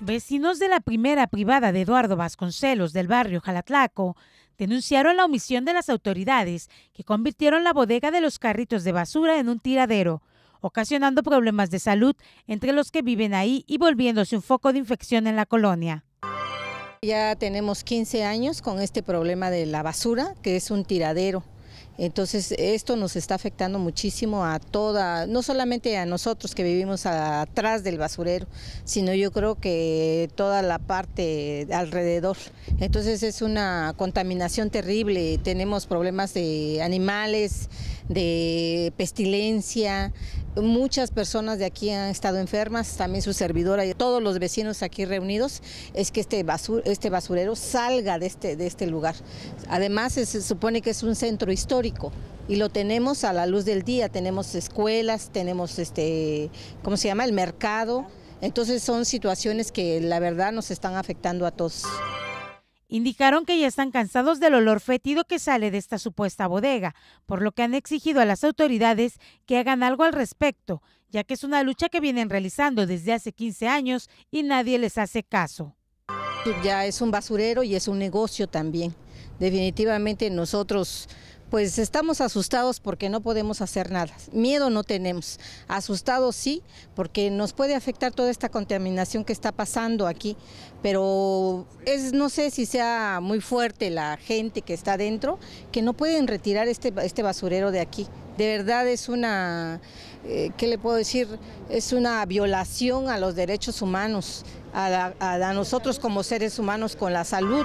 Vecinos de la primera privada de Eduardo Vasconcelos del barrio Jalatlaco denunciaron la omisión de las autoridades que convirtieron la bodega de los carritos de basura en un tiradero, ocasionando problemas de salud entre los que viven ahí y volviéndose un foco de infección en la colonia. Ya tenemos 15 años con este problema de la basura, que es un tiradero entonces esto nos está afectando muchísimo a toda, no solamente a nosotros que vivimos atrás del basurero, sino yo creo que toda la parte alrededor. Entonces es una contaminación terrible, tenemos problemas de animales, de pestilencia, Muchas personas de aquí han estado enfermas, también su servidora y todos los vecinos aquí reunidos, es que este, este basurero salga de este, de este lugar. Además, se supone que es un centro histórico y lo tenemos a la luz del día, tenemos escuelas, tenemos este, ¿cómo se llama? El mercado. Entonces son situaciones que la verdad nos están afectando a todos. Indicaron que ya están cansados del olor fétido que sale de esta supuesta bodega, por lo que han exigido a las autoridades que hagan algo al respecto, ya que es una lucha que vienen realizando desde hace 15 años y nadie les hace caso. Ya es un basurero y es un negocio también. Definitivamente nosotros pues estamos asustados porque no podemos hacer nada. Miedo no tenemos. Asustados sí, porque nos puede afectar toda esta contaminación que está pasando aquí. Pero es, no sé si sea muy fuerte la gente que está dentro, que no pueden retirar este, este basurero de aquí. De verdad es una, eh, ¿qué le puedo decir? Es una violación a los derechos humanos, a, a nosotros como seres humanos con la salud.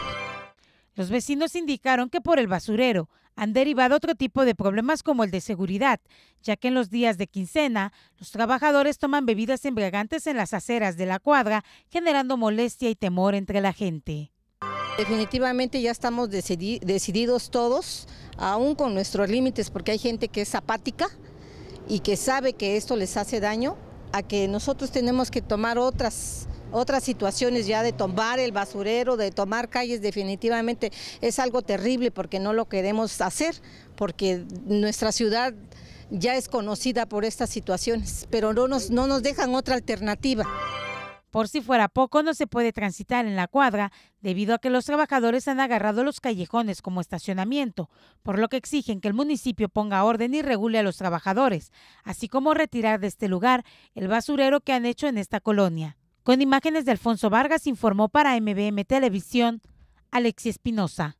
Los vecinos indicaron que por el basurero han derivado otro tipo de problemas como el de seguridad, ya que en los días de quincena los trabajadores toman bebidas embriagantes en las aceras de la cuadra, generando molestia y temor entre la gente. Definitivamente ya estamos decididos todos, aún con nuestros límites, porque hay gente que es apática y que sabe que esto les hace daño, a que nosotros tenemos que tomar otras otras situaciones ya de tomar el basurero, de tomar calles, definitivamente es algo terrible porque no lo queremos hacer, porque nuestra ciudad ya es conocida por estas situaciones, pero no nos, no nos dejan otra alternativa. Por si fuera poco, no se puede transitar en la cuadra debido a que los trabajadores han agarrado los callejones como estacionamiento, por lo que exigen que el municipio ponga orden y regule a los trabajadores, así como retirar de este lugar el basurero que han hecho en esta colonia. Con imágenes de Alfonso Vargas informó para MBM Televisión Alexi Espinosa.